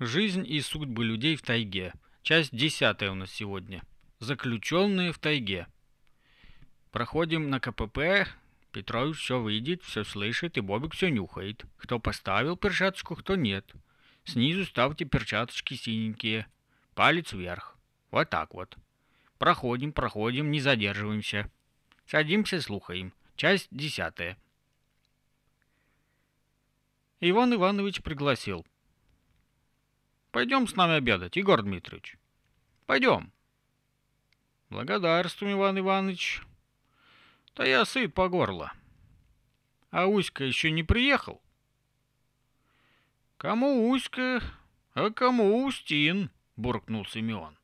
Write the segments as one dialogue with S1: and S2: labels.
S1: Жизнь и судьбы людей в тайге. Часть десятая у нас сегодня. Заключенные в тайге. Проходим на КПП. Петрович все видит, все слышит и Бобик все нюхает. Кто поставил перчаточку, кто нет. Снизу ставьте перчаточки синенькие. Палец вверх. Вот так вот. Проходим, проходим, не задерживаемся. Садимся, слухаем. Часть десятая. Иван Иванович пригласил. Пойдем с нами обедать, Егор Дмитриевич. Пойдем. Благодарствуем, Иван Иванович. Да я сыт по горло. А Уська еще не приехал? Кому Уська, а кому Устин, буркнул Симеон.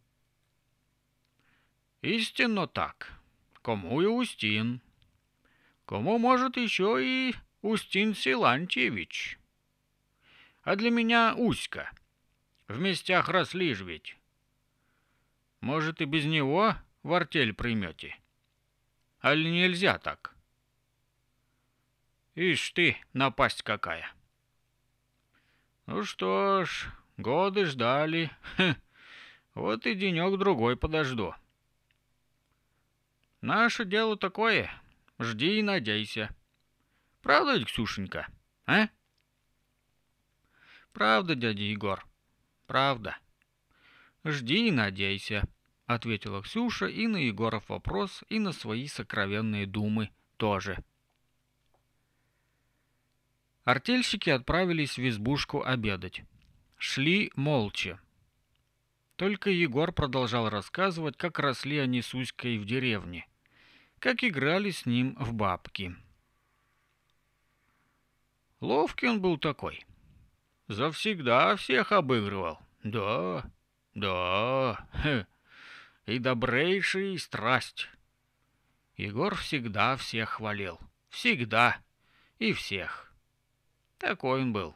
S1: Истинно так. Кому и Устин. Кому, может, еще и Устин Силантьевич. А для меня Уська — в местях росли ж ведь. Может, и без него в артель примете? Аль нельзя так? Ишь ты, напасть какая! Ну что ж, годы ждали. Хм. Вот и денек-другой подожду. Наше дело такое. Жди и надейся. Правда ведь, Ксюшенька, а? Правда, дядя Егор правда». «Жди и надейся», — ответила Ксюша и на Егоров вопрос, и на свои сокровенные думы тоже. Артельщики отправились в избушку обедать. Шли молча. Только Егор продолжал рассказывать, как росли они с Уськой в деревне, как играли с ним в бабки. Ловкий он был такой завсегда всех обыгрывал. Да, да, и добрейший, и страсть. Егор всегда всех хвалил. Всегда. И всех. Такой он был.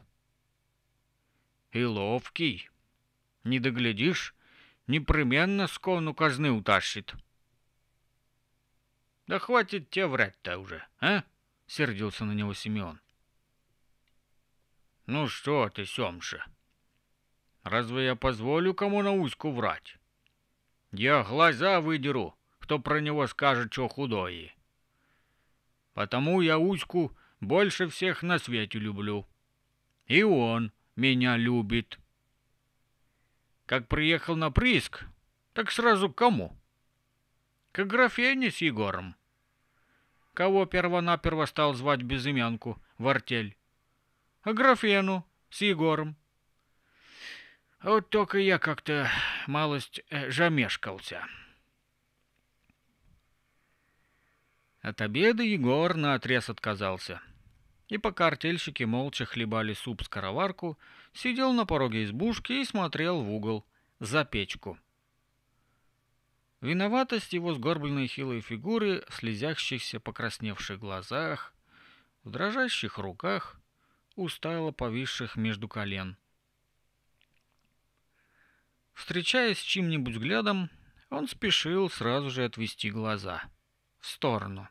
S1: И ловкий. Не доглядишь, непременно с кону казны утащит. Да хватит тебе врать-то уже, а? Сердился на него Симеон. Ну что ты, Семша? Разве я позволю кому на Уську врать? Я глаза выдеру, кто про него скажет, что худое. Потому я Уську больше всех на свете люблю. И он меня любит. Как приехал на прииск, так сразу к кому? К графене с Егором. Кого первонаперво стал звать безымянку в артель. А графену, с Егором. А вот только я как-то малость жамешкался. Э, От обеда Егор наотрез отказался. И пока артельщики молча хлебали суп с караварку, сидел на пороге избушки и смотрел в угол за печку. Виноватость его сгорбленной хилой фигуры в слезящихся покрасневших глазах, в дрожащих руках устало повисших между колен. Встречаясь с чем нибудь взглядом, он спешил сразу же отвести глаза в сторону.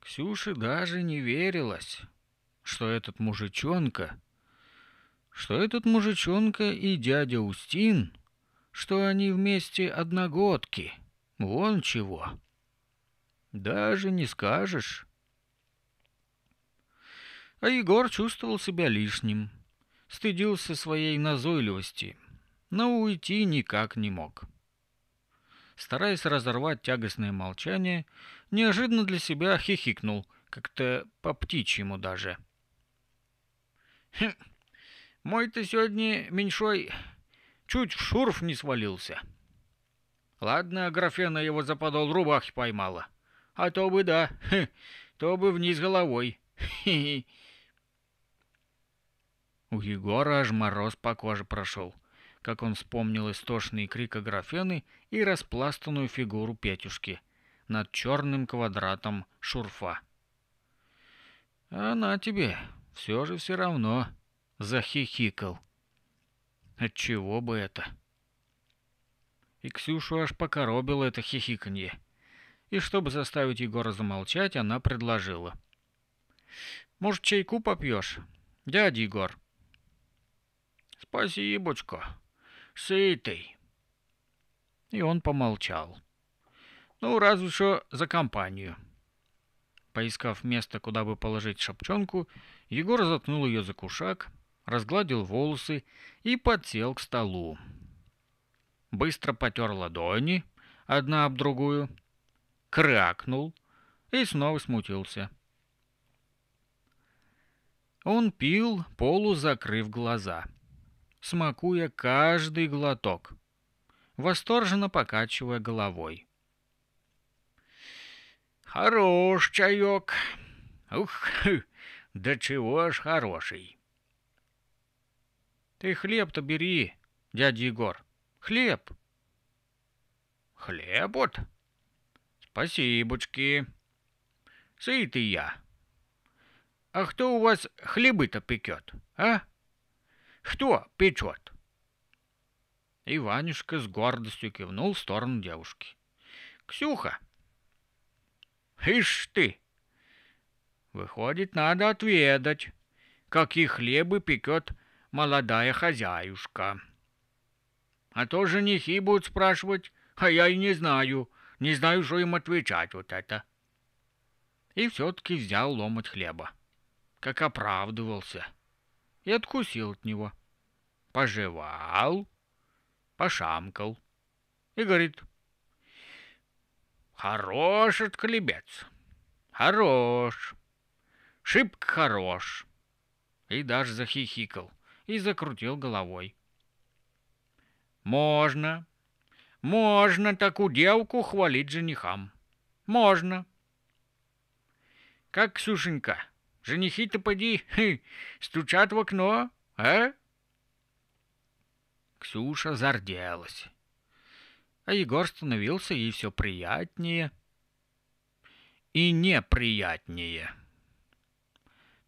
S1: Ксюше даже не верилось, что этот мужичонка, что этот мужичонка и дядя Устин, что они вместе одногодки, вон чего. Даже не скажешь, а Егор чувствовал себя лишним, стыдился своей назойливости, но уйти никак не мог. Стараясь разорвать тягостное молчание, неожиданно для себя хихикнул, как-то по-птичьему даже. «Хм, мой то сегодня, меньшой, чуть в шурф не свалился. Ладно, Аграфена его за подол рубахи поймала, а то бы да, хе, то бы вниз головой. Хе -хе. У Егора аж мороз по коже прошел, как он вспомнил истошный крик Аграфены и распластанную фигуру Петюшки над черным квадратом шурфа. «Она тебе все же все равно», — захихикал. «Отчего бы это?» И Ксюшу аж покоробило это хихиканье. И чтобы заставить Егора замолчать, она предложила. «Может, чайку попьешь, дядя Егор?» «Спасибочка, сытый». И он помолчал. «Ну, разве что за компанию». Поискав место, куда бы положить шапчонку, Егор заткнул ее за кушак, разгладил волосы и подсел к столу. Быстро потер ладони, одна об другую, крякнул и снова смутился. Он пил, полузакрыв глаза — смакуя каждый глоток, восторженно покачивая головой. «Хорош чаек! Ух, да чего ж хороший!» «Ты хлеб-то бери, дядя Егор, хлеб!» «Хлеб вот? Спасибочки! Сытый я!» «А кто у вас хлебы-то пекет, а?» Кто печет?» Иванюшка с гордостью кивнул в сторону девушки. «Ксюха!» «Ишь ты!» «Выходит, надо отведать, какие хлебы пекет молодая хозяюшка. А то женихи будут спрашивать, а я и не знаю, не знаю, что им отвечать вот это». И все-таки взял ломать хлеба, как оправдывался – и откусил от него. Пожевал, пошамкал и говорит, «Хорош этот колебец, хорош, шибко хорош». И даже захихикал и закрутил головой. «Можно, можно такую девку хвалить женихам, можно». «Как Ксюшенька?» Женихи-то поди, стучат в окно, а? Ксюша зарделась. А Егор становился ей все приятнее и неприятнее.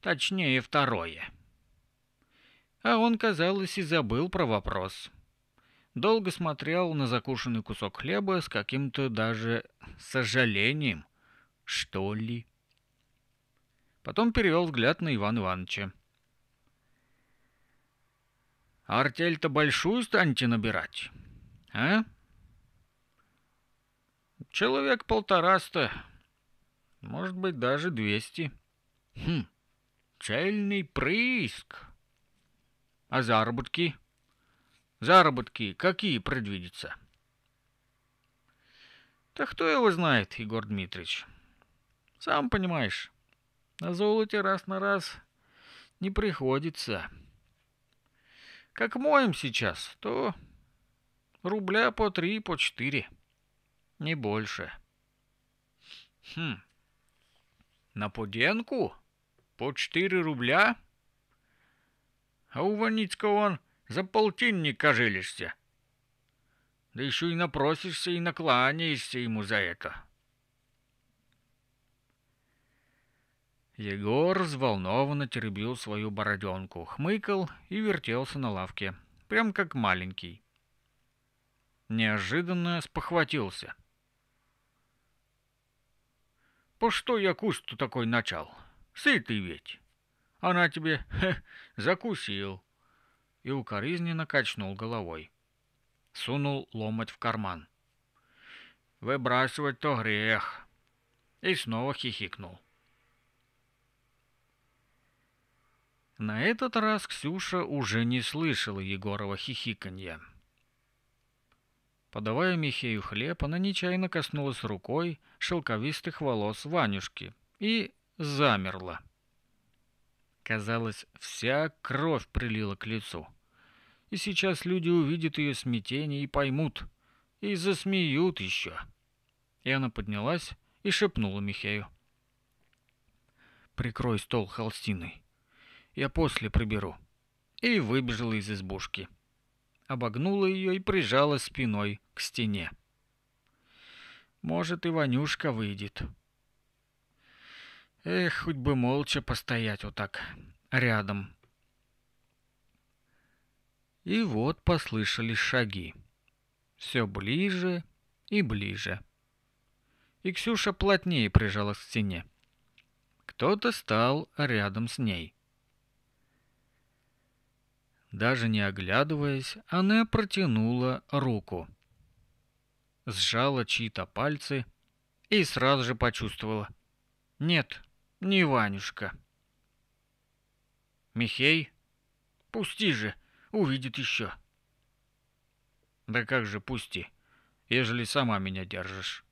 S1: Точнее, второе. А он, казалось, и забыл про вопрос. Долго смотрел на закушенный кусок хлеба с каким-то даже сожалением, что ли. Потом перевел взгляд на Ивана Ивановича. «А «Артель-то большую станете набирать, а?» «Человек полтораста, может быть, даже двести». «Хм, цельный прииск. А заработки?» «Заработки какие предвидятся?» «Да кто его знает, Егор Дмитриевич? Сам понимаешь». На золоте раз на раз не приходится. Как моем сейчас, то рубля по три, по четыре. Не больше. Хм. На пуденку По четыре рубля? А у Ваницкого он за полтинник ожилишься. Да еще и напросишься и накланяешься ему за это. Егор взволнованно теребил свою бороденку, хмыкал и вертелся на лавке, прям как маленький. Неожиданно спохватился. «По что я кусь-то такой начал? Сытый ведь! Она тебе, хе, закусил!» И укоризненно качнул головой. Сунул ломоть в карман. «Выбрасывать-то грех!» И снова хихикнул. На этот раз Ксюша уже не слышала Егорова хихиканья. Подавая Михею хлеб, она нечаянно коснулась рукой шелковистых волос Ванюшки и замерла. Казалось, вся кровь прилила к лицу. И сейчас люди увидят ее смятение и поймут, и засмеют еще. И она поднялась и шепнула Михею. «Прикрой стол холстиной» я после приберу». И выбежала из избушки. Обогнула ее и прижала спиной к стене. «Может, и Ванюшка выйдет». Эх, хоть бы молча постоять вот так рядом. И вот послышались шаги. Все ближе и ближе. И Ксюша плотнее прижалась к стене. Кто-то стал рядом с ней. Даже не оглядываясь, она протянула руку. Сжала чьи-то пальцы и сразу же почувствовала. Нет, не Ванюшка. Михей? Пусти же, увидит еще. Да как же пусти, ежели сама меня держишь.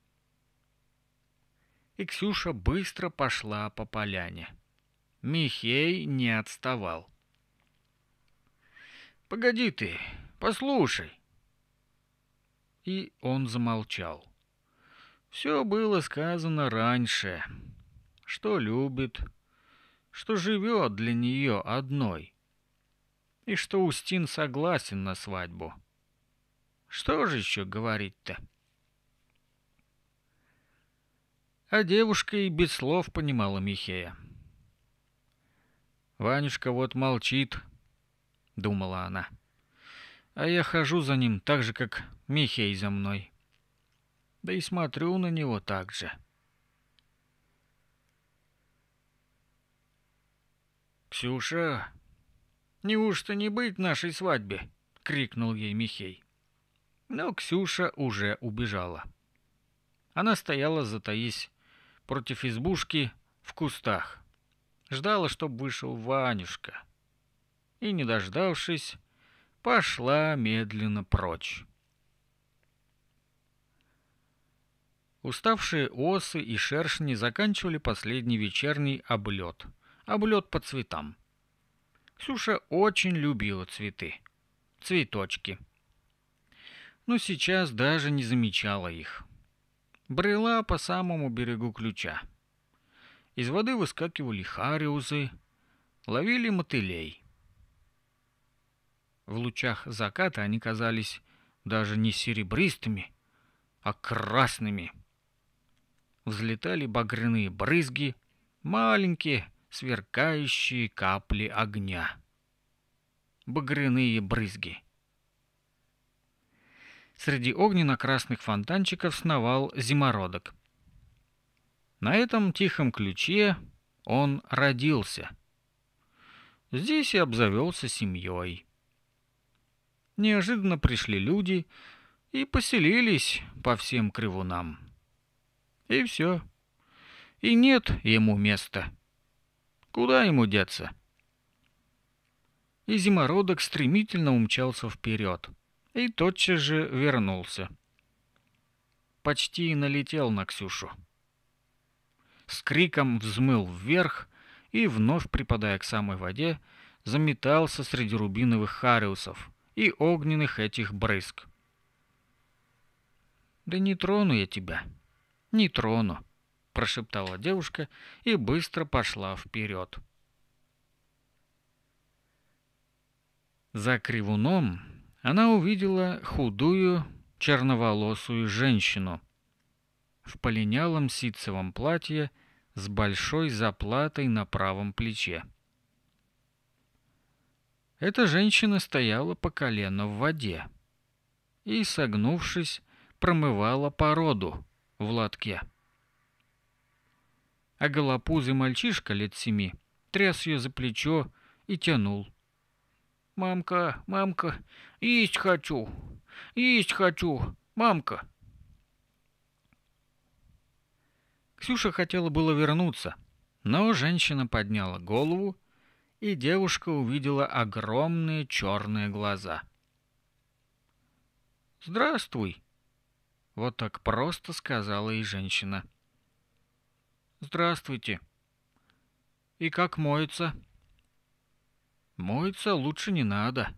S1: И Ксюша быстро пошла по поляне. Михей не отставал. Погоди ты, послушай. И он замолчал. Все было сказано раньше. Что любит, что живет для нее одной. И что Устин согласен на свадьбу. Что же еще говорить-то? А девушка и без слов понимала Михея. Ванюшка вот молчит, — думала она. «А я хожу за ним так же, как Михей за мной. Да и смотрю на него так же». «Ксюша, неужто не быть нашей свадьбе?» — крикнул ей Михей. Но Ксюша уже убежала. Она стояла, затаись, против избушки в кустах. Ждала, чтоб вышел Ванюшка — и, не дождавшись, пошла медленно прочь. Уставшие осы и шершни заканчивали последний вечерний облет. Облет по цветам. Ксюша очень любила цветы. Цветочки. Но сейчас даже не замечала их. Брела по самому берегу ключа. Из воды выскакивали хариузы, ловили мотылей. В лучах заката они казались даже не серебристыми, а красными. Взлетали багряные брызги, маленькие сверкающие капли огня. Багряные брызги. Среди огненно-красных фонтанчиков сновал зимородок. На этом тихом ключе он родился. Здесь и обзавелся семьей неожиданно пришли люди и поселились по всем кривунам. И все. И нет ему места. Куда ему деться? И зимородок стремительно умчался вперед и тотчас же вернулся. Почти налетел на Ксюшу. С криком взмыл вверх и, вновь припадая к самой воде, заметался среди рубиновых хариусов — и огненных этих брызг. «Да не трону я тебя, не трону», — прошептала девушка и быстро пошла вперед. За кривуном она увидела худую, черноволосую женщину в полинялом ситцевом платье с большой заплатой на правом плече. Эта женщина стояла по колено в воде и, согнувшись, промывала породу в лотке. А голопузый мальчишка лет семи тряс ее за плечо и тянул. «Мамка, мамка, есть хочу, есть хочу, мамка!» Ксюша хотела было вернуться, но женщина подняла голову и девушка увидела огромные черные глаза. «Здравствуй!» — вот так просто сказала и женщина. «Здравствуйте!» «И как моется?» «Моется лучше не надо.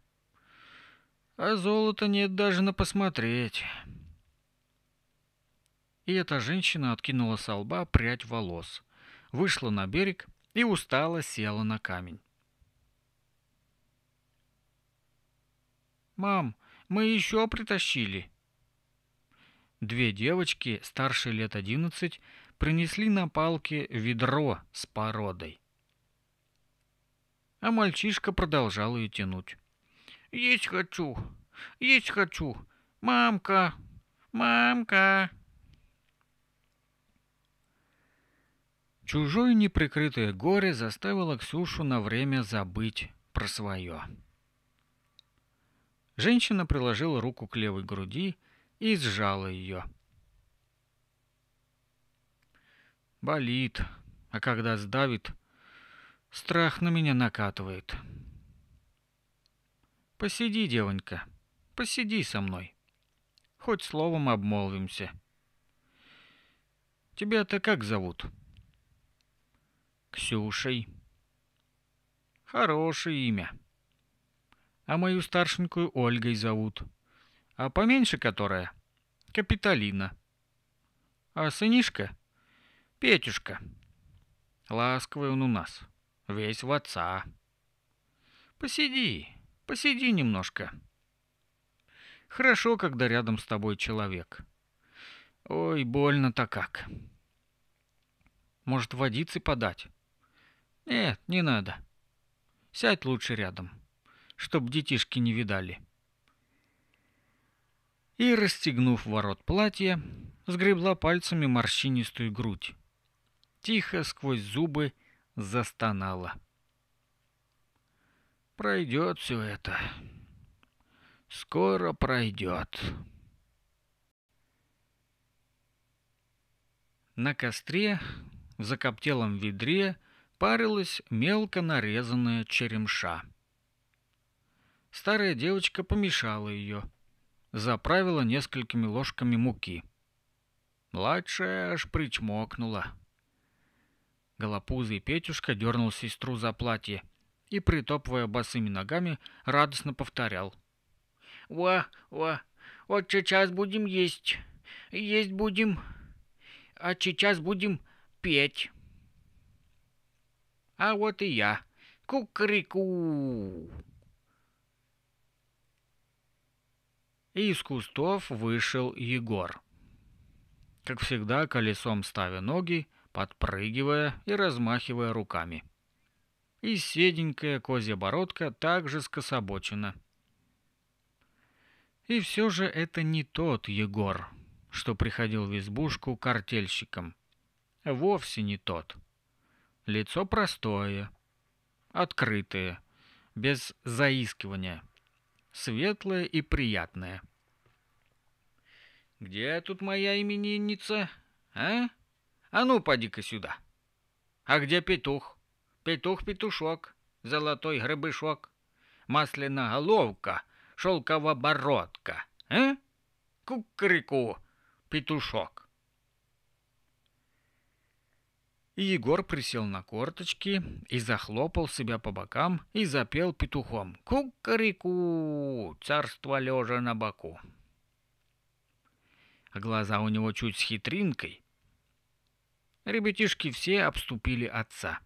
S1: А золота нет даже на посмотреть». И эта женщина откинула со лба прядь волос, вышла на берег и устало села на камень. «Мам, мы еще притащили!» Две девочки, старше лет одиннадцать, принесли на палке ведро с породой. А мальчишка продолжал ее тянуть. «Есть хочу! Есть хочу! Мамка! Мамка!» Чужое неприкрытое горе заставило Ксюшу на время забыть про свое. Женщина приложила руку к левой груди и сжала ее. Болит, а когда сдавит, страх на меня накатывает. Посиди, девонька, посиди со мной. Хоть словом обмолвимся. Тебя-то как зовут? Ксюшей. Хорошее имя а мою старшенькую Ольгой зовут. А поменьше которая — Капитолина. А сынишка — Петюшка. Ласковый он у нас, весь в отца. Посиди, посиди немножко. Хорошо, когда рядом с тобой человек. Ой, больно-то как. Может, водицы подать? Нет, не надо. Сядь лучше рядом. — чтоб детишки не видали. И, расстегнув ворот платья, сгребла пальцами морщинистую грудь. Тихо сквозь зубы застонала. «Пройдет все это. Скоро пройдет». На костре, в закоптелом ведре, парилась мелко нарезанная черемша — старая девочка помешала ее. Заправила несколькими ложками муки. Младшая аж причмокнула. Голопузый Петюшка дернул сестру за платье и, притопывая босыми ногами, радостно повторял. «Ва, ва, вот сейчас будем есть, есть будем, а сейчас будем петь». «А вот и я. Кукареку!» -ку -ку. и из кустов вышел Егор. Как всегда, колесом ставя ноги, подпрыгивая и размахивая руками. И седенькая козья бородка также скособочена. И все же это не тот Егор, что приходил в избушку картельщиком. Вовсе не тот. Лицо простое, открытое, без заискивания — светлое и приятное. «Где тут моя именинница, а? А ну, поди-ка сюда! А где петух? Петух-петушок, золотой гребешок, масляноголовка, бородка, а? Кукрику, петушок!» И Егор присел на корточки и захлопал себя по бокам и запел петухом «Кукареку! Царство лежа на боку!» а Глаза у него чуть с хитринкой. Ребятишки все обступили отца.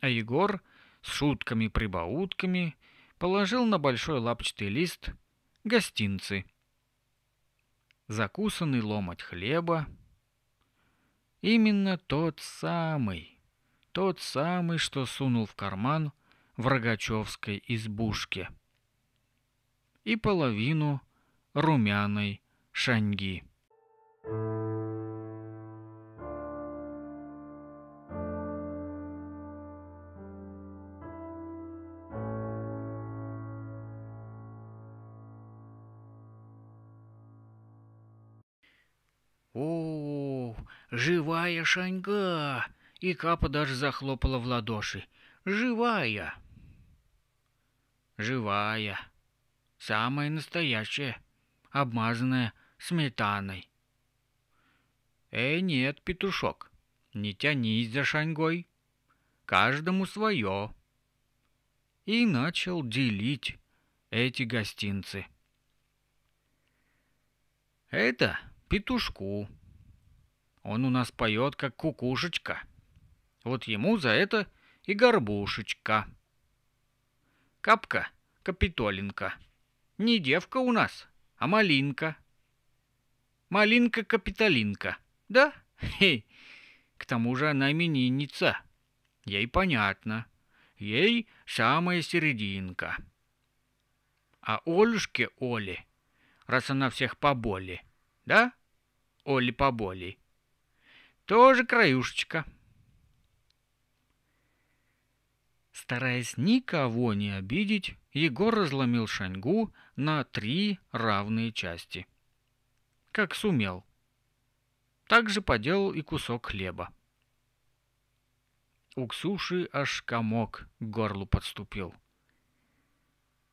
S1: А Егор с шутками-прибаутками положил на большой лапчатый лист гостинцы. Закусанный ломоть хлеба — Именно тот самый, тот самый, что сунул в карман в рогачевской избушке. И половину румяной шаньги. Thank you. «Живая Шаньга!» И Капа даже захлопала в ладоши. «Живая!» «Живая!» «Самая настоящая!» «Обмазанная сметаной!» Эй, нет, петушок, не тянись за Шаньгой. Каждому свое!» И начал делить эти гостинцы. «Это петушку», он у нас поет, как кукушечка. Вот ему за это и горбушечка. Капка, капитоленка. Не девка у нас, а малинка. малинка капитолинка, да? Хе. К тому же она именинница. Ей понятно. Ей самая серединка. А Олюшке Оле, раз она всех поболе, да? Оле поболе. Тоже краюшечка. Стараясь никого не обидеть, Егор разломил шаньгу на три равные части. Как сумел. Также поделал и кусок хлеба. У Ксуши аж комок к горлу подступил.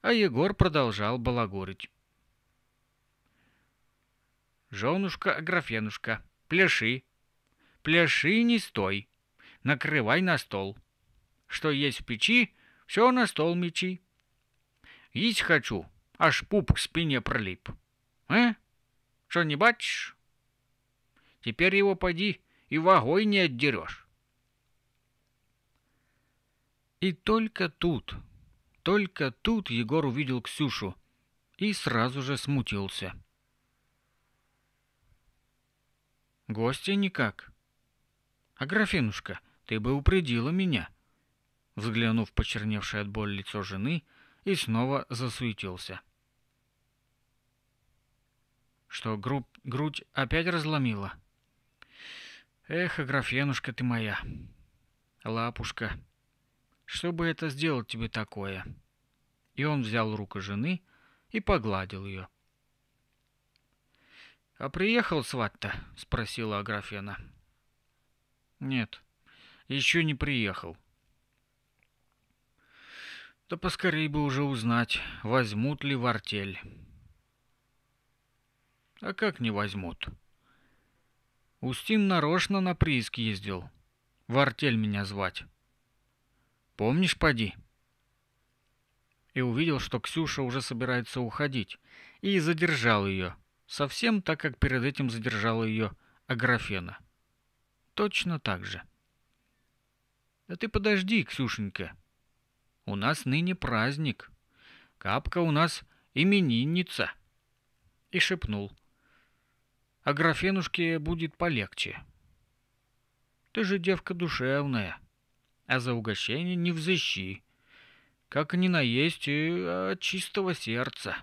S1: А Егор продолжал балагурить. «Женушка-аграфенушка, пляши, Пляши не стой, накрывай на стол. Что есть в печи, все на стол мечи. Есть хочу, аж пуп к спине пролип. Э? Что не бачишь? Теперь его поди и вагой не отдерешь. И только тут, только тут Егор увидел Ксюшу и сразу же смутился. Гости никак. А графинушка, ты бы упредила меня. Взглянув почерневшее от боли лицо жены, и снова засуетился. Что гру грудь опять разломила. Эх, Аграфенушка ты моя, лапушка, что бы это сделать тебе такое? И он взял руку жены и погладил ее. «А приехал сват-то?» — спросила Аграфена. Нет, еще не приехал. Да поскорей бы уже узнать, возьмут ли в артель. А как не возьмут? Устин нарочно на прииск ездил. В артель меня звать. Помнишь, поди? И увидел, что Ксюша уже собирается уходить, и задержал ее. Совсем так, как перед этим задержала ее Аграфена точно так же. Да ты подожди, Ксюшенька. У нас ныне праздник. Капка у нас именинница. И шепнул. А графенушке будет полегче. Ты же девка душевная, а за угощение не взыщи. Как ни наесть, и э, а от чистого сердца.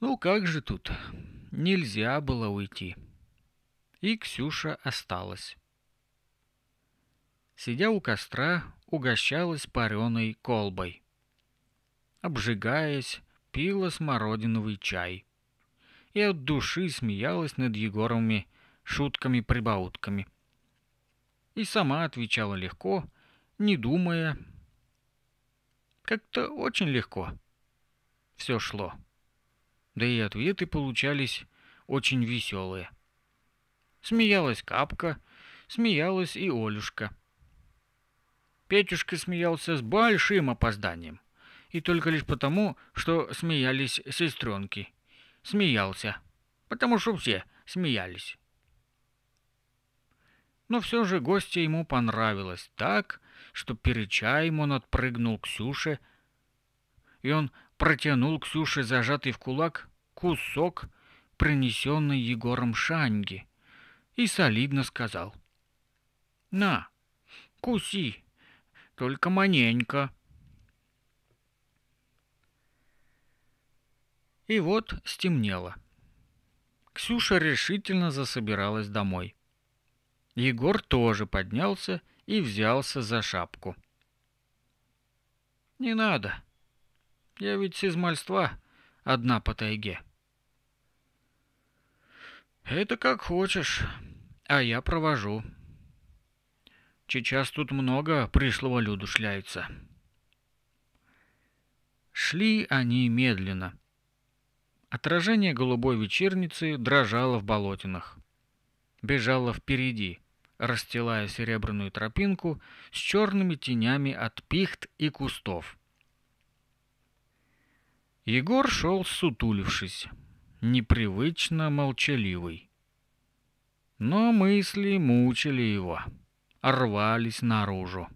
S1: Ну как же тут? Нельзя было уйти и Ксюша осталась. Сидя у костра, угощалась пареной колбой. Обжигаясь, пила смородиновый чай. И от души смеялась над Егоровыми шутками-прибаутками. И сама отвечала легко, не думая. Как-то очень легко. Все шло. Да и ответы получались очень веселые. Смеялась Капка, смеялась и Олюшка. Петюшка смеялся с большим опозданием. И только лишь потому, что смеялись сестренки. Смеялся. Потому что все смеялись. Но все же гостья ему понравилось так, что перечаем он отпрыгнул к Ксюше, и он протянул Ксюше зажатый в кулак кусок, принесенный Егором Шанги и солидно сказал. «На, куси, только маненько». И вот стемнело. Ксюша решительно засобиралась домой. Егор тоже поднялся и взялся за шапку. «Не надо. Я ведь с измальства одна по тайге». «Это как хочешь», а я провожу. Сейчас тут много пришлого люду шляется. Шли они медленно. Отражение голубой вечерницы дрожало в болотинах. Бежало впереди, расстилая серебряную тропинку с черными тенями от пихт и кустов. Егор шел сутулившись, непривычно молчаливый. Но мысли мучили его, рвались наружу.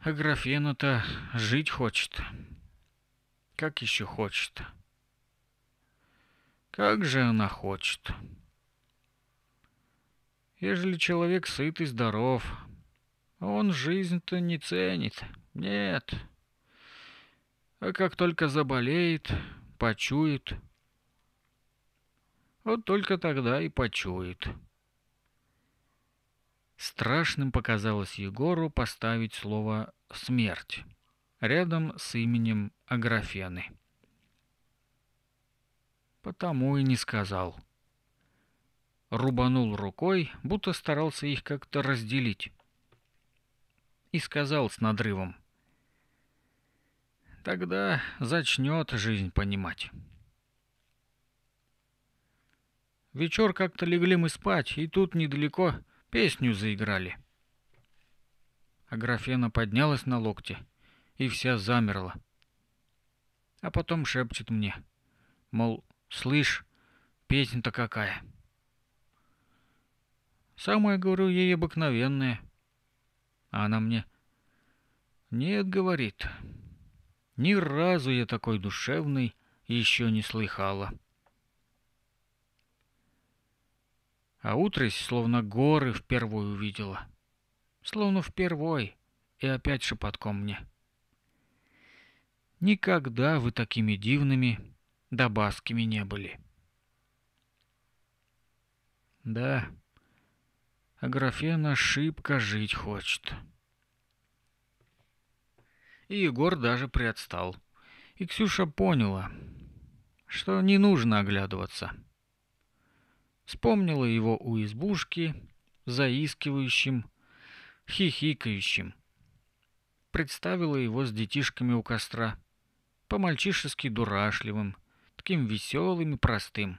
S1: А графена-то жить хочет. Как еще хочет? Как же она хочет? Ежели человек сыт и здоров, он жизнь-то не ценит. Нет. А как только заболеет, почует — вот только тогда и почует. Страшным показалось Егору поставить слово «смерть» рядом с именем Аграфены. Потому и не сказал. Рубанул рукой, будто старался их как-то разделить. И сказал с надрывом. «Тогда зачнет жизнь понимать». Вечер как-то легли мы спать, и тут недалеко песню заиграли. А Графена поднялась на локте и вся замерла. А потом шепчет мне, мол, слышь, песня-то какая. Самое, говорю, ей обыкновенное. А она мне, нет, говорит, ни разу я такой душевный еще не слыхала. а утрось словно горы впервой увидела. Словно впервой, и опять шепотком мне. Никогда вы такими дивными да не были. Да, а Аграфена шибко жить хочет. И Егор даже приотстал. И Ксюша поняла, что не нужно оглядываться. — Вспомнила его у избушки, заискивающим, хихикающим. Представила его с детишками у костра, по-мальчишески дурашливым, таким веселым и простым.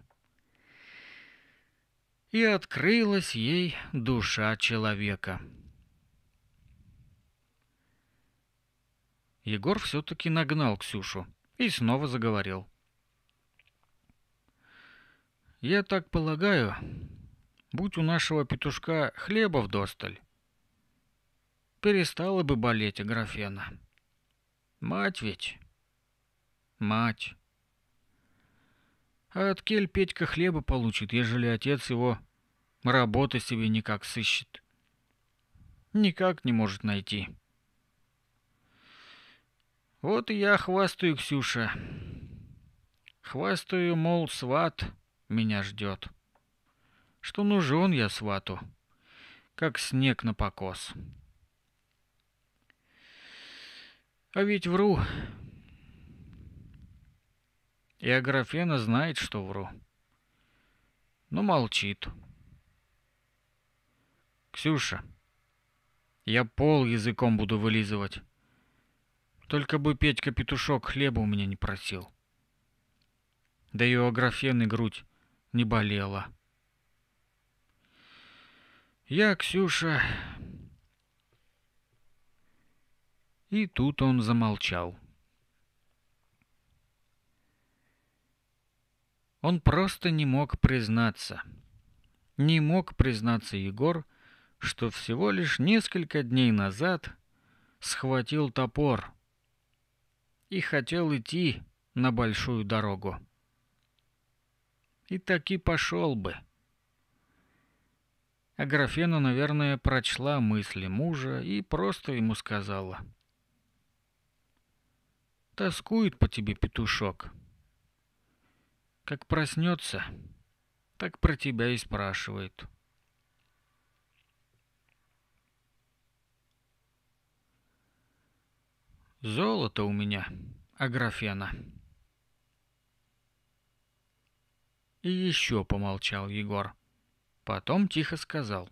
S1: И открылась ей душа человека. Егор все-таки нагнал Ксюшу и снова заговорил. — я так полагаю, будь у нашего петушка хлеба в досталь, перестала бы болеть Аграфена. Мать ведь. Мать. А от кель Петька хлеба получит, ежели отец его работы себе никак сыщет. Никак не может найти. Вот и я хвастаю, Ксюша. Хвастаю, мол, сват — меня ждет. Что нужен я свату, как снег на покос. А ведь вру. И Аграфена знает, что вру. Но молчит. Ксюша, я пол языком буду вылизывать. Только бы Петька-петушок хлеба у меня не просил. Да и у Аграфены грудь не болела. Я, Ксюша... И тут он замолчал. Он просто не мог признаться. Не мог признаться Егор, что всего лишь несколько дней назад схватил топор и хотел идти на большую дорогу и таки пошел бы. А Графена, наверное, прочла мысли мужа и просто ему сказала. «Тоскует по тебе петушок. Как проснется, так про тебя и спрашивает». «Золото у меня, Аграфена». И еще помолчал Егор. Потом тихо сказал.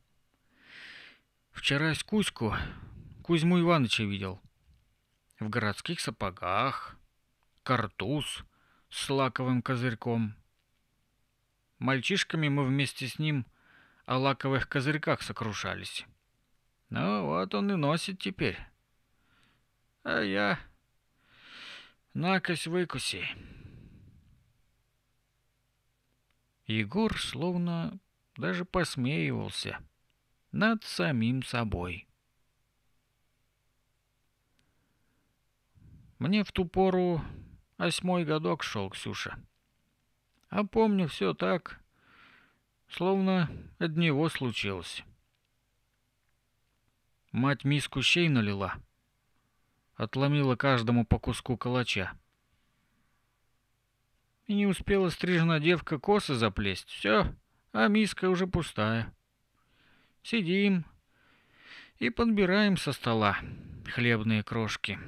S1: «Вчера с Кузьку, Кузьму Ивановича видел. В городских сапогах, картуз с лаковым козырьком. Мальчишками мы вместе с ним о лаковых козырьках сокрушались. Ну вот он и носит теперь. А я... Накось выкуси». Егор словно даже посмеивался над самим собой. Мне в ту пору восьмой годок шел, Ксюша. А помню все так, словно от него случилось. Мать миску щей налила, отломила каждому по куску калача. И не успела стрижена девка косы заплесть. Все, а миска уже пустая. Сидим и подбираем со стола хлебные крошки.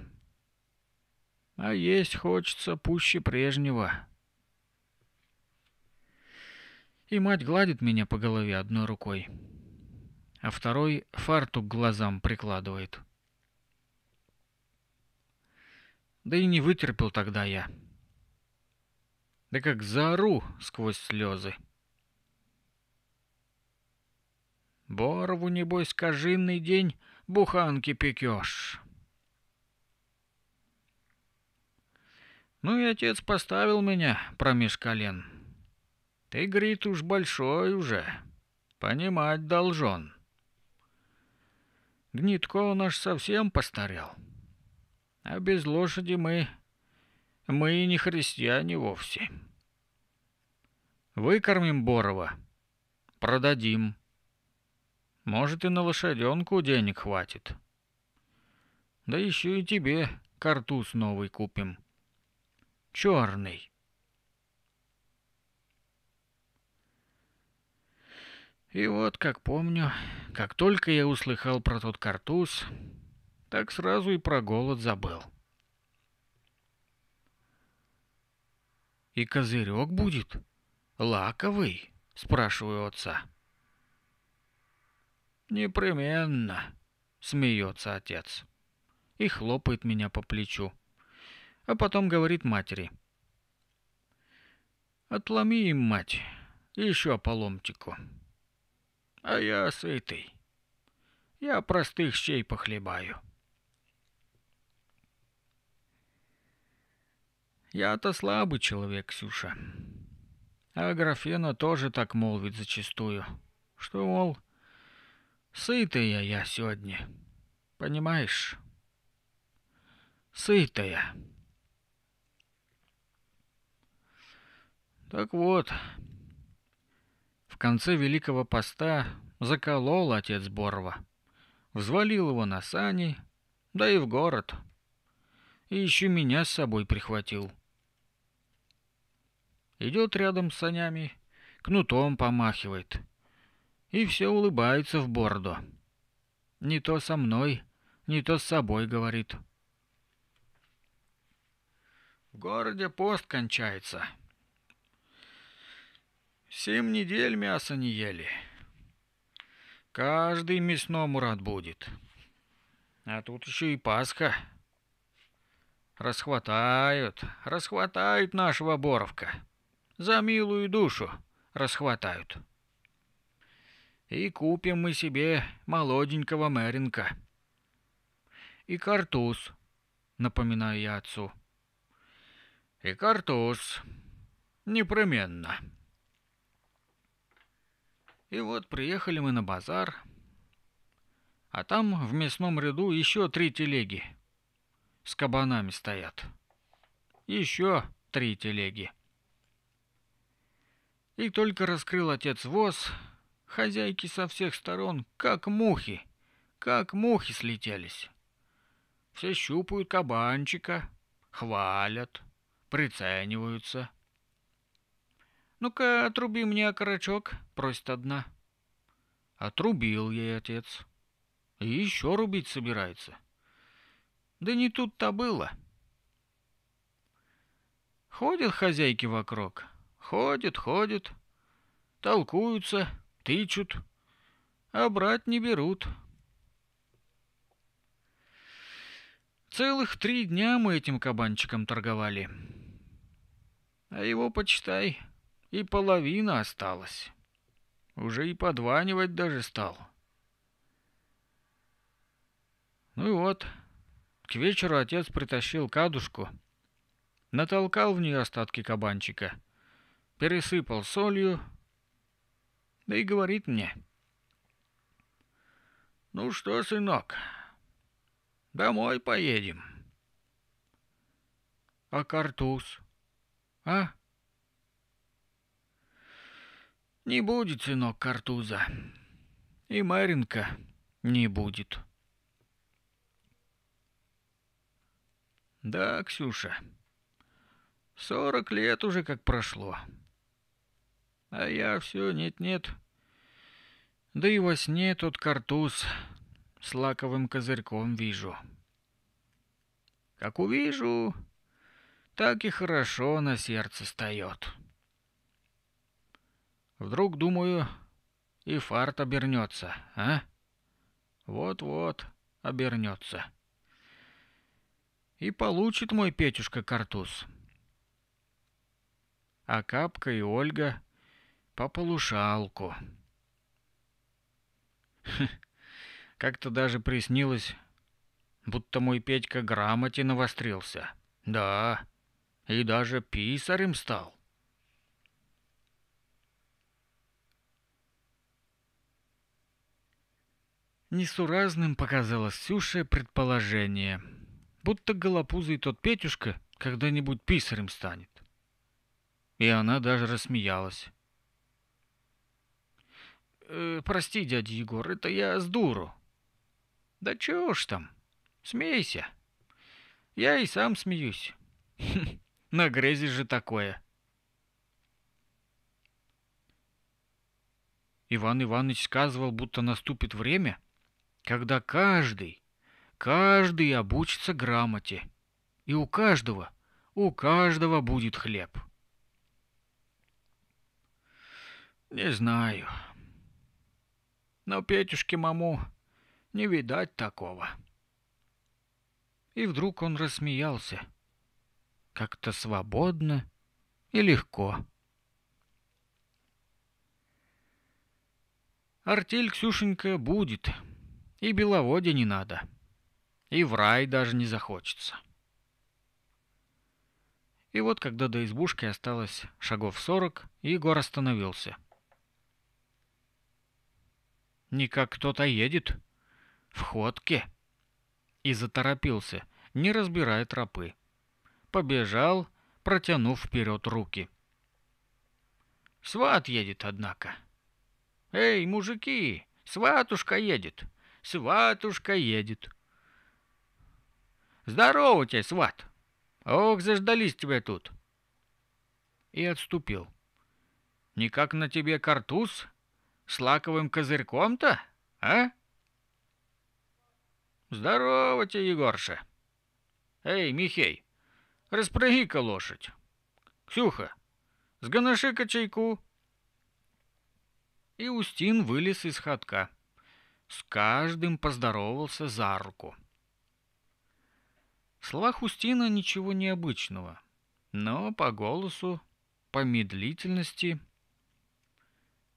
S1: А есть хочется пуще прежнего. И мать гладит меня по голове одной рукой, а второй фартук к глазам прикладывает. Да и не вытерпел тогда я. Да как заору сквозь слезы. Борову, небось, кожинный день буханки пекешь. Ну и отец поставил меня промеж колен. Ты, говорит, уж большой уже, понимать должен. Гнитко наш совсем постарел. А без лошади мы мы и не христиане вовсе. Выкормим Борова, продадим. Может, и на лошаденку денег хватит. Да еще и тебе картуз новый купим. Черный. И вот, как помню, как только я услыхал про тот картуз, так сразу и про голод забыл. и козырек будет лаковый, спрашиваю отца. Непременно, смеется отец и хлопает меня по плечу, а потом говорит матери. Отломи им, мать, еще поломтику, А я сытый. Я простых щей похлебаю. Я-то слабый человек, Ксюша. А Графена тоже так молвит зачастую, что, мол, сытая я сегодня, понимаешь? Сытая. Так вот, в конце Великого Поста заколол отец Борова, взвалил его на сани, да и в город. И еще меня с собой прихватил — Идет рядом с санями, кнутом помахивает. И все улыбается в бордо. Не то со мной, не то с собой, говорит. В городе пост кончается. Семь недель мясо не ели. Каждый мясному рад будет. А тут еще и Пасха. Расхватают, расхватают нашего Боровка. За милую душу расхватают. И купим мы себе молоденького Мэринка. И картуз, напоминаю я отцу. И картуз. Непременно. И вот приехали мы на базар, а там в мясном ряду еще три телеги с кабанами стоят. Еще три телеги. И только раскрыл отец воз, хозяйки со всех сторон, как мухи, как мухи слетелись. Все щупают кабанчика, хвалят, прицениваются. «Ну-ка, отруби мне окорочок», — просит одна. Отрубил ей отец. И еще рубить собирается. Да не тут-то было. Ходят хозяйки вокруг — Ходят, ходят, толкуются, тычут, а брать не берут. Целых три дня мы этим кабанчиком торговали. А его, почитай, и половина осталась. Уже и подванивать даже стал. Ну и вот, к вечеру отец притащил кадушку, натолкал в нее остатки кабанчика — пересыпал солью, да и говорит мне. «Ну что, сынок, домой поедем». «А картуз? А?» «Не будет, сынок, картуза. И Маринка не будет». «Да, Ксюша, сорок лет уже как прошло» а я все нет-нет. Да и во сне тот картуз с лаковым козырьком вижу. Как увижу, так и хорошо на сердце встает. Вдруг, думаю, и фарт обернется, а? Вот-вот обернется. И получит мой Петюшка картуз. А Капка и Ольга — по полушалку. Хм, как-то даже приснилось, будто мой Петька грамоте навострился. Да, и даже писарем стал. Несуразным показалось Сюше предположение, будто голопузый тот Петюшка когда-нибудь писарем станет. И она даже рассмеялась э, прости, дядя Егор, это я с дуру». «Да чего ж там, смейся. Я и сам смеюсь. На грязи же такое». Иван Иванович сказывал, будто наступит время, когда каждый, каждый обучится грамоте, и у каждого, у каждого будет хлеб. Не знаю, но Петюшке маму не видать такого. И вдруг он рассмеялся. Как-то свободно и легко. Артель, Ксюшенька, будет. И беловодья не надо. И в рай даже не захочется. И вот, когда до избушки осталось шагов сорок, Егор остановился — Никак кто-то едет. В ходке. И заторопился, не разбирая тропы. Побежал, протянув вперед руки. Сват едет, однако. Эй, мужики, сватушка едет. Сватушка едет. Здорово тебе, сват. Ох, заждались тебя тут. И отступил. Никак на тебе картуз с лаковым козырьком-то, а? Здорово тебе, Егорша. Эй, Михей, распрыги-ка лошадь. Ксюха, сгоноши-ка чайку. И Устин вылез из хатка, С каждым поздоровался за руку. В словах Устина ничего необычного, но по голосу, по медлительности —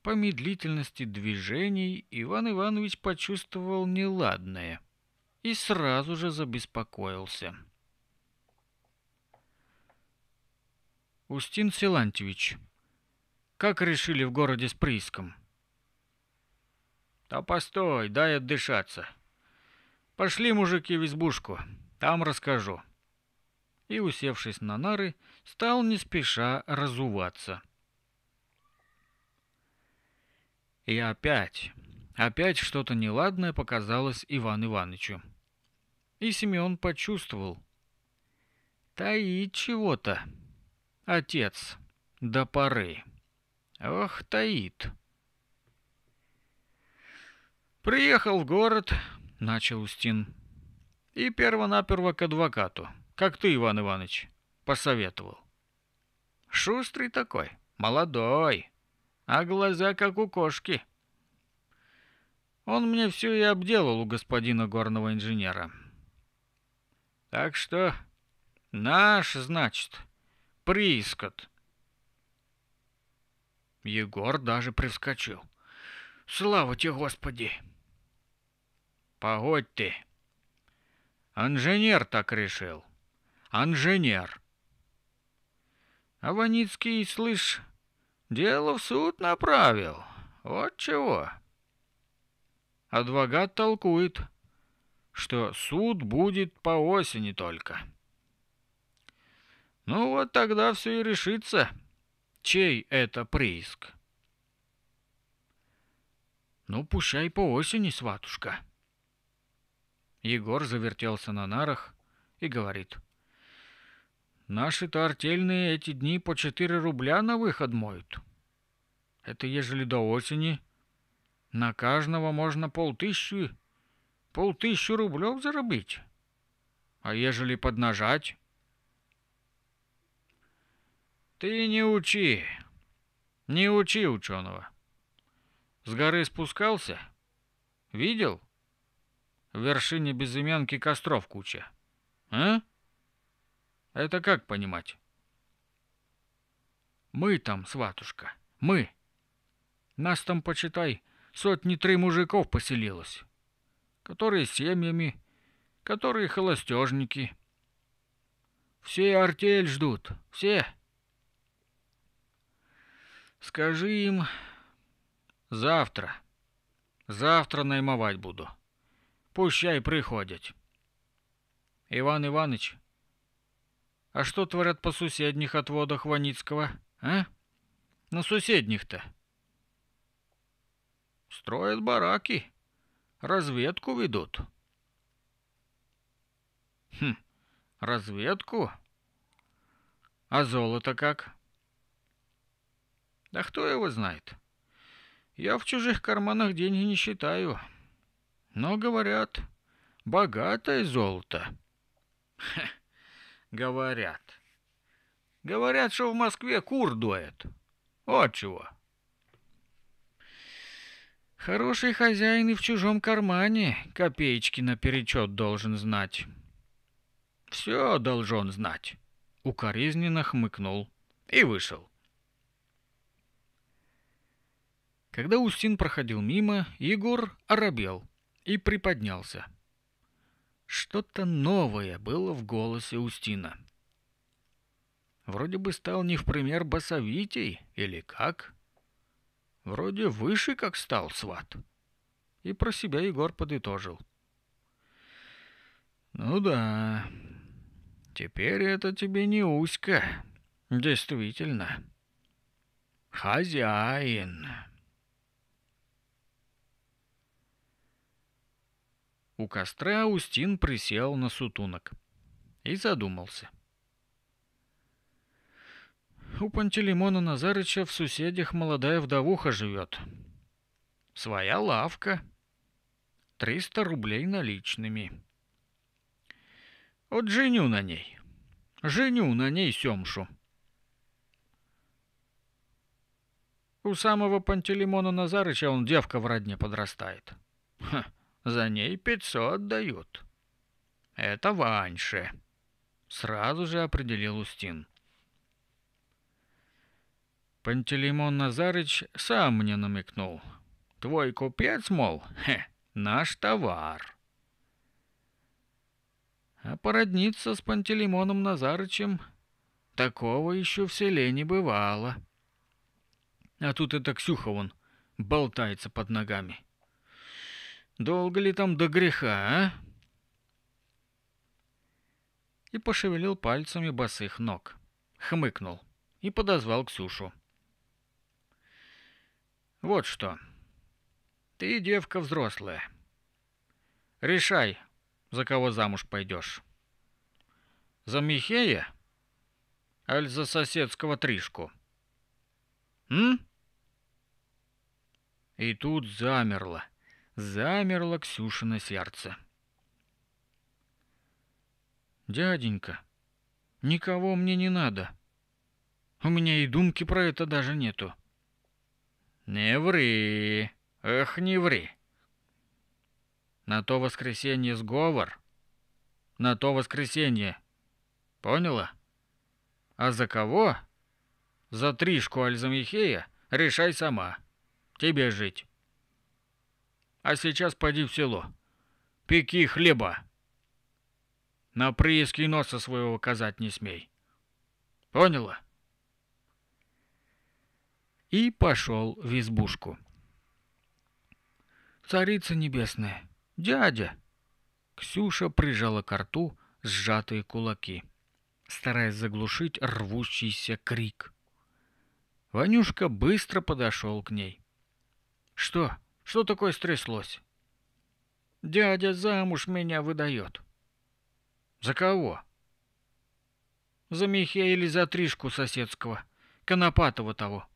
S1: по медлительности движений Иван Иванович почувствовал неладное и сразу же забеспокоился. Устин Силантьевич, как решили в городе с прииском? Да постой, дай отдышаться. Пошли, мужики, в избушку, там расскажу. И, усевшись на нары, стал не спеша разуваться. — И опять, опять что-то неладное показалось Иван Иванычу. И Семен почувствовал. Таит чего-то. Отец. До поры. Ох, таит. Приехал в город, начал Устин. И первонаперво к адвокату, как ты, Иван Иванович, посоветовал. Шустрый такой, молодой, а глаза как у кошки. Он мне все и обделал у господина горного инженера. Так что наш, значит, приискот. Егор даже привскочил. Слава тебе, Господи! Погодь ты. Инженер так решил. Инженер. А Ваницкий, слышь, Дело в суд направил. Вот чего. Адвокат толкует, что суд будет по осени только. Ну вот тогда все и решится, чей это прииск. Ну, пущай по осени, сватушка. Егор завертелся на нарах и говорит — Наши-то артельные эти дни по 4 рубля на выход моют. Это ежели до осени. На каждого можно полтыщу полтыщи рублев заработать. А ежели поднажать? Ты не учи, не учи ученого. С горы спускался? Видел? В вершине безымянки костров куча. А? Это как понимать? Мы там, сватушка, мы. Нас там, почитай, сотни три мужиков поселилось. Которые семьями, которые холостежники. Все артель ждут, все. Скажи им, завтра, завтра наймовать буду. Пущай приходят, Иван Иваныч, а что творят по соседних отводах Ваницкого, а? На соседних-то. Строят бараки, разведку ведут. Хм, разведку? А золото как? Да кто его знает? Я в чужих карманах деньги не считаю. Но, говорят, богатое золото. Хе говорят. Говорят, что в Москве кур дует. Вот чего. Хороший хозяин и в чужом кармане копеечки наперечет должен знать. Все должен знать. Укоризненно хмыкнул и вышел. Когда Устин проходил мимо, Егор оробел и приподнялся. Что-то новое было в голосе Устина. Вроде бы стал не в пример басовитей, или как? Вроде выше как стал сват. И про себя Егор подытожил. Ну да, теперь это тебе не узко. действительно. Хозяин. У костра Аустин присел на сутунок и задумался. У Пантелеймона Назарыча в соседях молодая вдовуха живет. Своя лавка. Триста рублей наличными. Вот женю на ней. Женю на ней Семшу. У самого Пантелеймона Назарыча он девка в родне подрастает. Ха, за ней пятьсот дают. Это Ваньше, сразу же определил Устин. Пантелеймон Назарыч сам мне намекнул. Твой купец, мол, хе, наш товар. А породниться с Пантелеймоном Назарычем такого еще в селе не бывало. А тут это Ксюха вон болтается под ногами. — Долго ли там до греха, а? И пошевелил пальцами босых ног. Хмыкнул и подозвал Ксюшу. Вот что. Ты девка взрослая. Решай, за кого замуж пойдешь. За Михея? Аль за соседского Тришку? М? И тут замерло. Замерло Ксюшино сердце. «Дяденька, никого мне не надо. У меня и думки про это даже нету». «Не ври! Эх, не ври!» «На то воскресенье сговор. На то воскресенье. Поняла? А за кого? За Тришку Альзамихея решай сама. Тебе жить» а сейчас поди в село. Пеки хлеба. На прииски носа своего казать не смей. Поняла? И пошел в избушку. Царица небесная, дядя! Ксюша прижала к рту сжатые кулаки, стараясь заглушить рвущийся крик. Ванюшка быстро подошел к ней. «Что?» Что такое стряслось? Дядя замуж меня выдает. За кого? За Михея или за Тришку соседского, Конопатова того.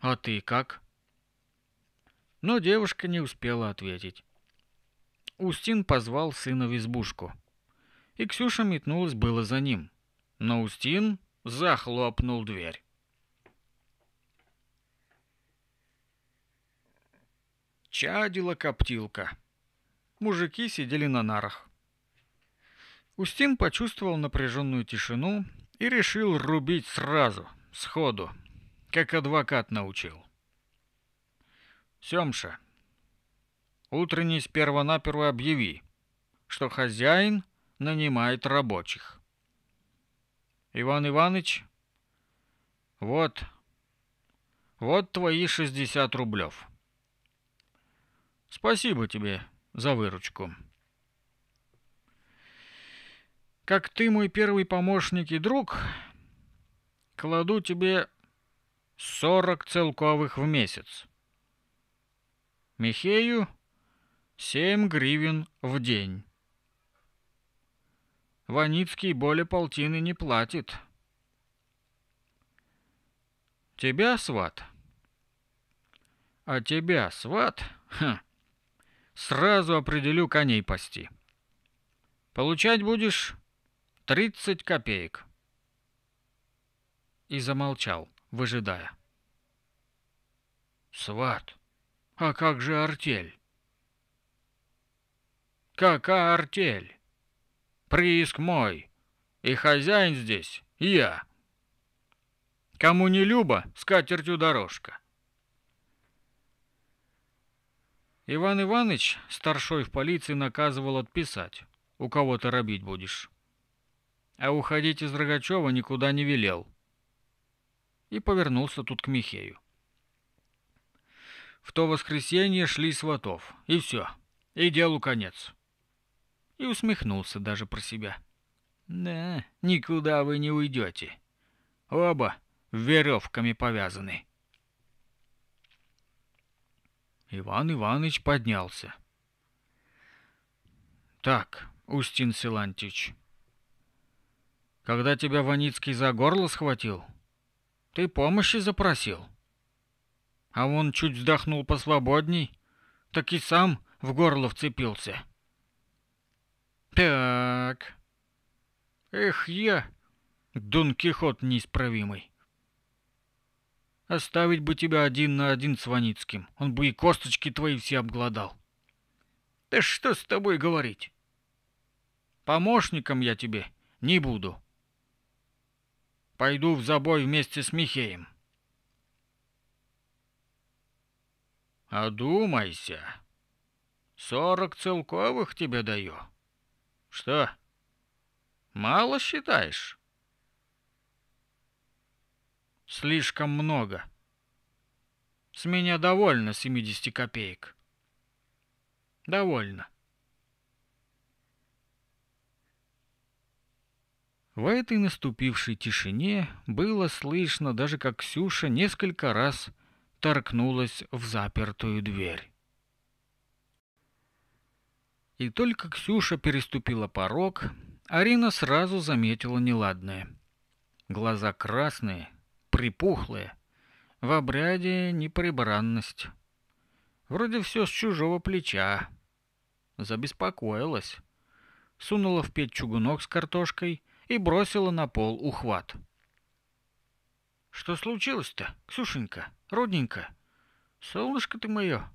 S1: А ты как? Но девушка не успела ответить. Устин позвал сына в избушку. И Ксюша метнулась было за ним. Но Устин захлопнул дверь. чадила коптилка. Мужики сидели на нарах. Устин почувствовал напряженную тишину и решил рубить сразу, сходу, как адвокат научил. «Семша, утренний сперва-наперво объяви, что хозяин нанимает рабочих». «Иван Иваныч, вот, вот твои шестьдесят рублев». Спасибо тебе за выручку. Как ты мой первый помощник и друг, кладу тебе 40 целковых в месяц. Михею 7 гривен в день. Ваницкий более полтины не платит. Тебя, сват? А тебя, сват? Ха сразу определю коней пасти. Получать будешь 30 копеек. И замолчал, выжидая. Сват, а как же артель? Какая артель? Прииск мой, и хозяин здесь я. Кому не любо, скатертью дорожка. Иван Иванович, старшой в полиции, наказывал отписать. У кого ты робить будешь. А уходить из Рогачева никуда не велел. И повернулся тут к Михею. В то воскресенье шли сватов. И все. И делу конец. И усмехнулся даже про себя. Да, никуда вы не уйдете. Оба веревками повязаны. Иван Иванович поднялся. «Так, Устин Силантич, когда тебя Ваницкий за горло схватил, ты помощи запросил. А он чуть вздохнул посвободней, так и сам в горло вцепился. Так. Эх, я, Дон Кихот неисправимый. Оставить бы тебя один на один с Ваницким. Он бы и косточки твои все обглодал. Да что с тобой говорить? Помощником я тебе не буду. Пойду в забой вместе с Михеем. Одумайся. Сорок целковых тебе даю. Что, мало считаешь? Слишком много. С меня довольно 70 копеек. Довольно. В этой наступившей тишине было слышно даже, как Ксюша несколько раз торкнулась в запертую дверь. И только Ксюша переступила порог, Арина сразу заметила неладное. Глаза красные, припухлое. В обряде неприбранность. Вроде все с чужого плеча. Забеспокоилась. Сунула в печь чугунок с картошкой и бросила на пол ухват. «Что случилось-то, Ксюшенька, родненько? Солнышко ты мое!»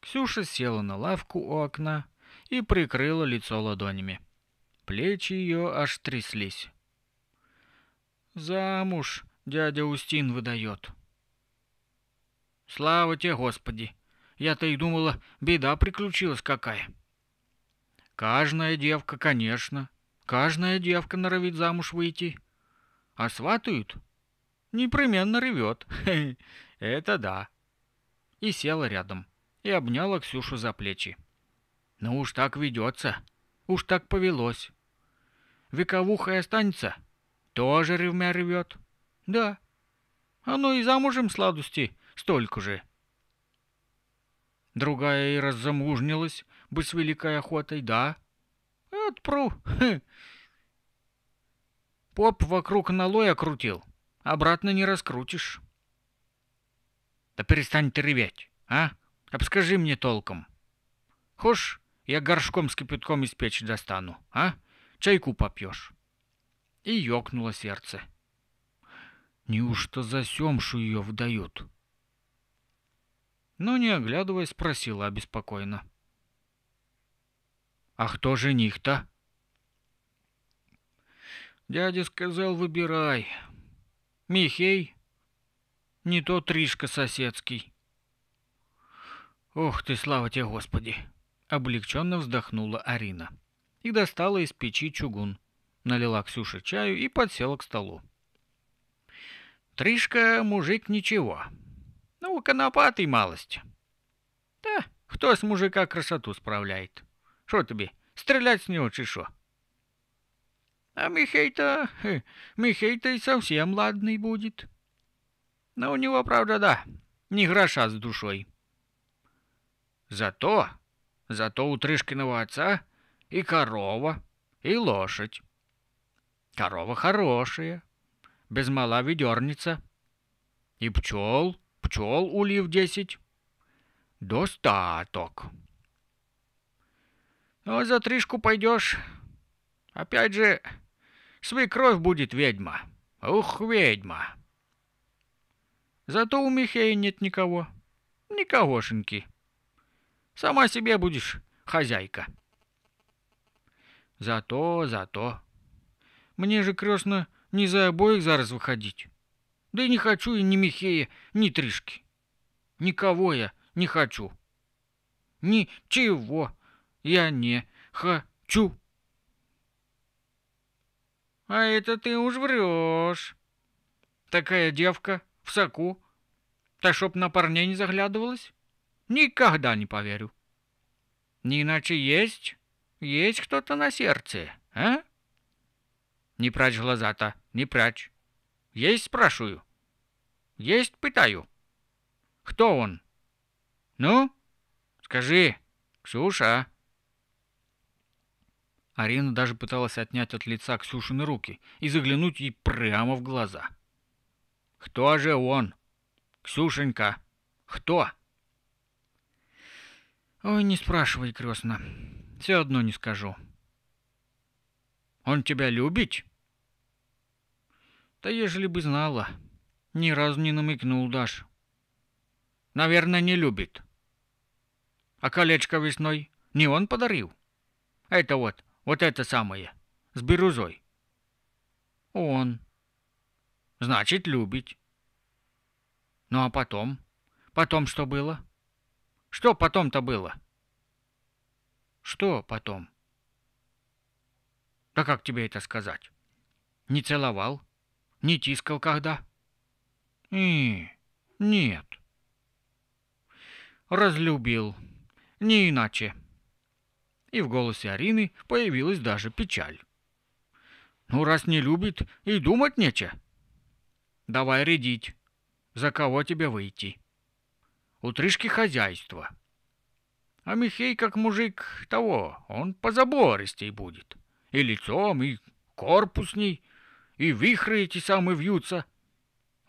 S1: Ксюша села на лавку у окна и прикрыла лицо ладонями. Плечи ее аж тряслись. Замуж дядя Устин выдает. Слава тебе, Господи! Я-то и думала, беда приключилась какая. Каждая девка, конечно, каждая девка норовит замуж выйти. А сватают? Непременно ревет. Это да. И села рядом, и обняла Ксюшу за плечи. Ну уж так ведется, уж так повелось. Вековуха и останется — тоже ревмя ревет? Да. Оно а ну и замужем сладости столько же. Другая и раззамужнилась бы с великой охотой, да. Отпру. Поп вокруг налоя крутил. Обратно не раскрутишь. Да перестань ты реветь, а? Обскажи мне толком. Хошь, я горшком с кипятком из печи достану, а? Чайку попьешь и ёкнуло сердце. Неужто за сёмшу её вдают? Но, ну, не оглядываясь, спросила обеспокоенно. «А кто жених-то?» Дядя сказал, выбирай. Михей, не то Тришка соседский. Ох ты, слава тебе, Господи! Облегченно вздохнула Арина и достала из печи чугун. Налила Ксюша чаю и подсела к столу. Тришка мужик ничего. Ну, конопатый малость. Да, кто с мужика красоту справляет? Что тебе, стрелять с него чешо? А Михей-то... Михей-то и совсем ладный будет. Но у него, правда, да, не гроша с душой. Зато, зато у Трышкиного отца и корова, и лошадь. Корова хорошие, без мала ведерница. И пчел, пчел улив десять. Достаток. Но ну, а за тришку пойдешь. Опять же, свекровь будет ведьма. Ух, ведьма. Зато у Михея нет никого. Никогошеньки. Сама себе будешь хозяйка. Зато, зато мне же крестно не за обоих зараз выходить. Да и не хочу и ни Михея, ни Тришки. Никого я не хочу. Ничего я не хочу. А это ты уж врешь. Такая девка в соку. Та чтоб на парней не заглядывалась? Никогда не поверю. Не иначе есть? Есть кто-то на сердце, а? Не прячь глаза-то, не прячь. Есть, спрашиваю? Есть, пытаю. Кто он? Ну, скажи, Ксюша. Арина даже пыталась отнять от лица Ксюшины руки и заглянуть ей прямо в глаза. «Кто же он? Ксюшенька, кто?» «Ой, не спрашивай, крестно, все одно не скажу», он тебя любит? Да ежели бы знала, ни разу не намекнул Даш. Наверное, не любит. А колечко весной не он подарил? Это вот, вот это самое, с бирюзой. Он. Значит, любит. Ну а потом? Потом что было? Что потом-то было? Что потом? Да как тебе это сказать? Не целовал? Не тискал когда? И нет. Разлюбил. Не иначе. И в голосе Арины появилась даже печаль. Ну, раз не любит, и думать нече. Давай рядить. За кого тебе выйти? У тришки хозяйства. А Михей, как мужик того, он позабористей будет и лицом, и корпусней, и вихры эти самые вьются.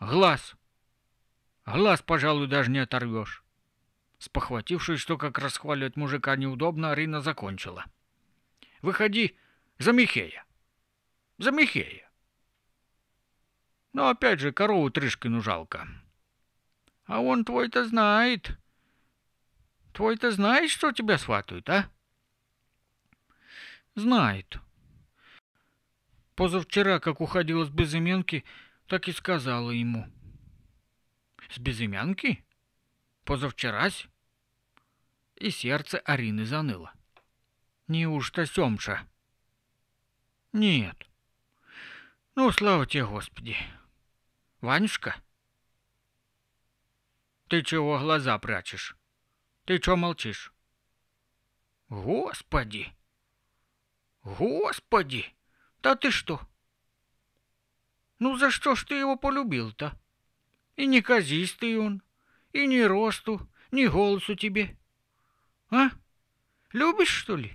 S1: Глаз. Глаз, пожалуй, даже не оторвешь. Спохватившись, что как расхваливать мужика неудобно, Арина закончила. «Выходи за Михея! За Михея!» «Но опять же, корову Трышкину жалко». «А он твой-то знает. Твой-то знает, что тебя сватают, а?» «Знает. Позавчера, как уходила с безымянки, так и сказала ему. С безымянки? Позавчерась? И сердце Арины заныло. Неужто сёмша? Нет. Ну, слава тебе, Господи. Ванюшка? Ты чего глаза прячешь? Ты чё молчишь? Господи! Господи! Да ты что? Ну за что ж ты его полюбил-то? И не козистый он, и не росту, ни голосу тебе. А? Любишь, что ли?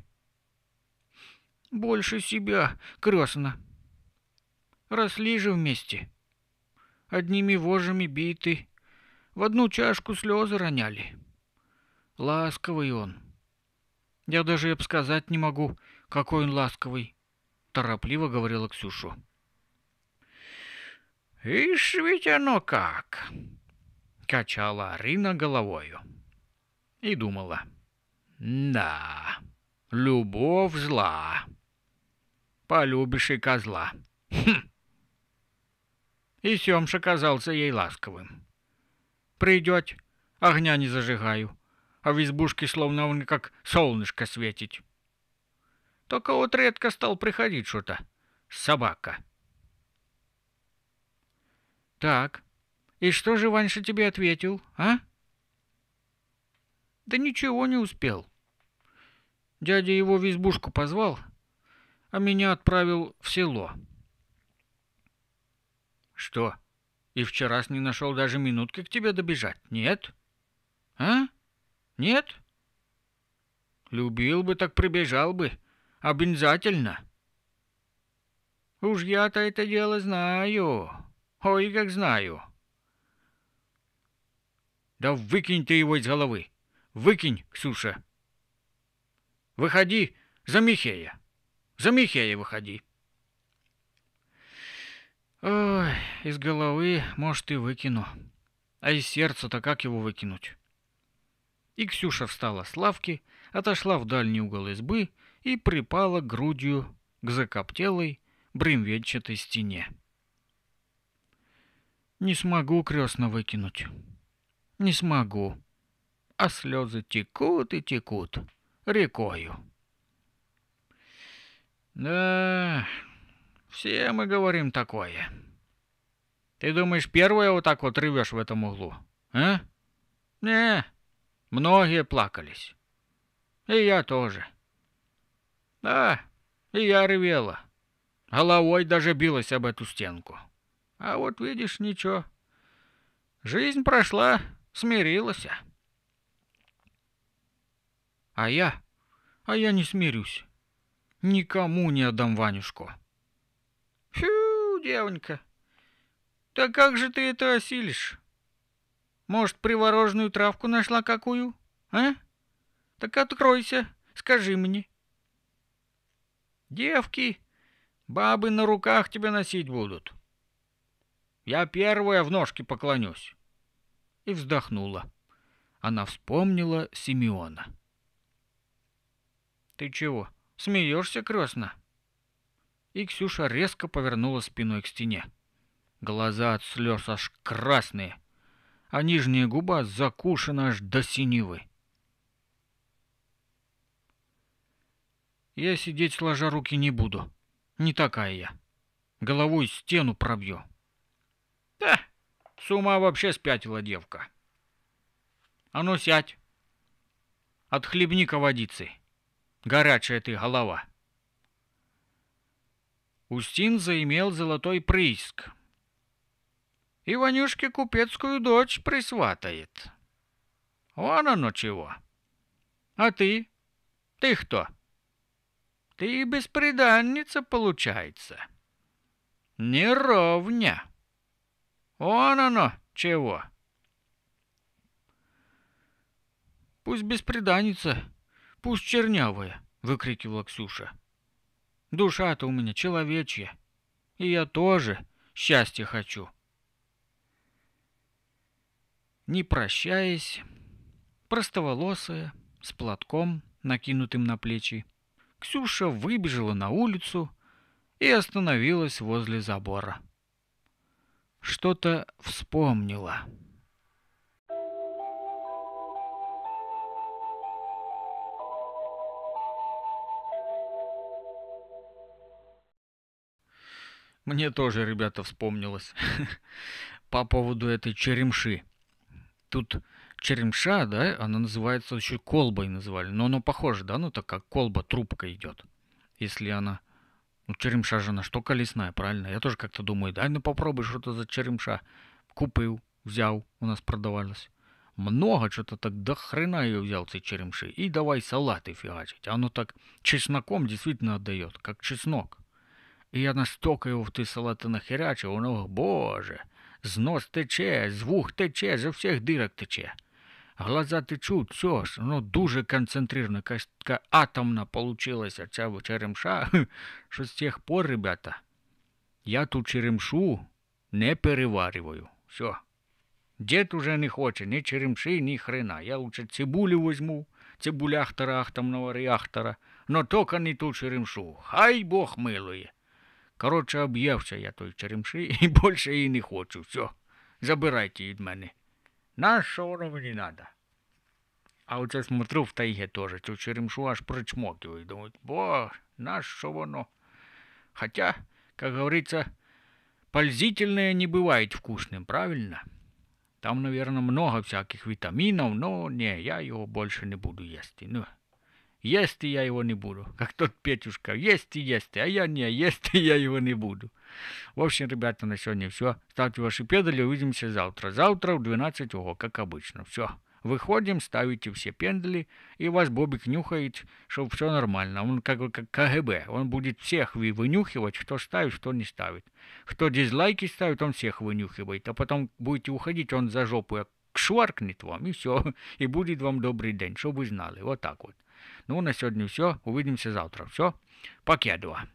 S1: Больше себя, крестно. Росли же вместе. Одними вожами биты, в одну чашку слезы роняли. Ласковый он. Я даже сказать не могу, какой он ласковый торопливо говорила Ксюша. «Ишь ведь оно как!» — качала Арина головою и думала. «Да, любовь зла. Полюбишь и козла». Хм. И Семш казался ей ласковым. «Придет, огня не зажигаю, а в избушке словно он как солнышко светить. Только вот редко стал приходить что-то. Собака. Так, и что же Ваньша тебе ответил, а? Да ничего не успел. Дядя его в избушку позвал, а меня отправил в село. Что, и вчера не нашел даже минутки к тебе добежать, нет? А? Нет? Любил бы, так прибежал бы. — обязательно. Уж я-то это дело знаю. Ой, как знаю. Да выкинь ты его из головы. Выкинь, Ксюша. Выходи за Михея. За Михея выходи. Ой, из головы, может, и выкину. А из сердца-то как его выкинуть? И Ксюша встала с лавки, отошла в дальний угол избы и припала грудью к закоптелой бремвенчатой стене. Не смогу крестно выкинуть. Не смогу. А слезы текут и текут рекою. Да, все мы говорим такое. Ты думаешь, первое вот так вот рвешь в этом углу, а? Не, многие плакались. И я тоже. Да, и я ревела. Головой даже билась об эту стенку. А вот видишь, ничего. Жизнь прошла, смирилась. А я? А я не смирюсь. Никому не отдам Ванюшку. Фью, девонька. Так как же ты это осилишь? Может, привороженную травку нашла какую? А? Так откройся, скажи мне. Девки, бабы на руках тебя носить будут. Я первая в ножки поклонюсь. И вздохнула. Она вспомнила Симеона. Ты чего, смеешься, крестно? И Ксюша резко повернула спиной к стене. Глаза от слез аж красные, а нижняя губа закушена аж до синевы. я сидеть сложа руки не буду. Не такая я. Головой стену пробью. Да, с ума вообще спятила девка. А ну сядь. Отхлебни-ка водицы. Горячая ты голова. Устин заимел золотой прииск. Иванюшке купецкую дочь присватает. Вон оно чего. А ты? Ты кто? — ты бесприданница, получается. Неровня. Он оно чего. Пусть бесприданница, пусть чернявая, выкрикивала Ксюша. Душа-то у меня человечья, и я тоже счастья хочу. Не прощаясь, простоволосая, с платком, накинутым на плечи, Ксюша выбежала на улицу и остановилась возле забора. Что-то вспомнила. Мне тоже, ребята, вспомнилось по поводу этой черемши. Тут черемша, да, она называется еще колбой называли, но оно похоже, да, ну так как колба, трубка идет, если она... Ну, черемша же она что колесная, правильно? Я тоже как-то думаю, да, ну попробуй, что-то за черемша. Купил, взял, у нас продавалось. Много что-то так до хрена ее взял, цей черемши. И давай салаты фигачить. А оно так чесноком действительно отдает, как чеснок. и я настолько его в ты салаты нахерячив, воно, боже, з нос тече, з тече, за всех дырок тече. глаза течуть, все ж, ну дуже концентрировано, якась така атомна получилася ця черемша, що з тих пор, ребята, я ту черемшу не переварюю. Все. Дід уже не хоче ні черемши, ні хрена. Я лучше цибулю возьму, цибуляхтора, атомного реактора, но только не ту черемшу. Хай Бог милує. Короче, об'явся я той черемши і більше її не хочу. Все, забирайте від мене. Нашего уровня не надо. А оце смотрю в тайге теж, цю черемшу аж причмокиваю. Думаю, бо, нащо воно? Хотя, как говорится, пользительное не бывает вкусным, правильно? Там, наверное, много всяких витаминов, но не, я его больше не буду есть. Ну, есть и я его не буду. Как тот Петюшка. Есть и есть, а я не, есть и я его не буду. В общем, ребята, на сегодня все. Ставьте ваши педали, увидимся завтра. Завтра в 12 ого, как обычно. Все. Выходим, ставите все пендали, и вас Бобик нюхает, чтобы все нормально. Он как, как КГБ, он будет всех вынюхивать, кто ставит, кто не ставит. Кто дизлайки ставит, он всех вынюхивает, а потом будете уходить, он за жопу шваркнет вам, и все, и будет вам добрый день, чтобы вы знали, вот так вот. Ну, на сегодня все. Увидимся завтра. Все. Покедова.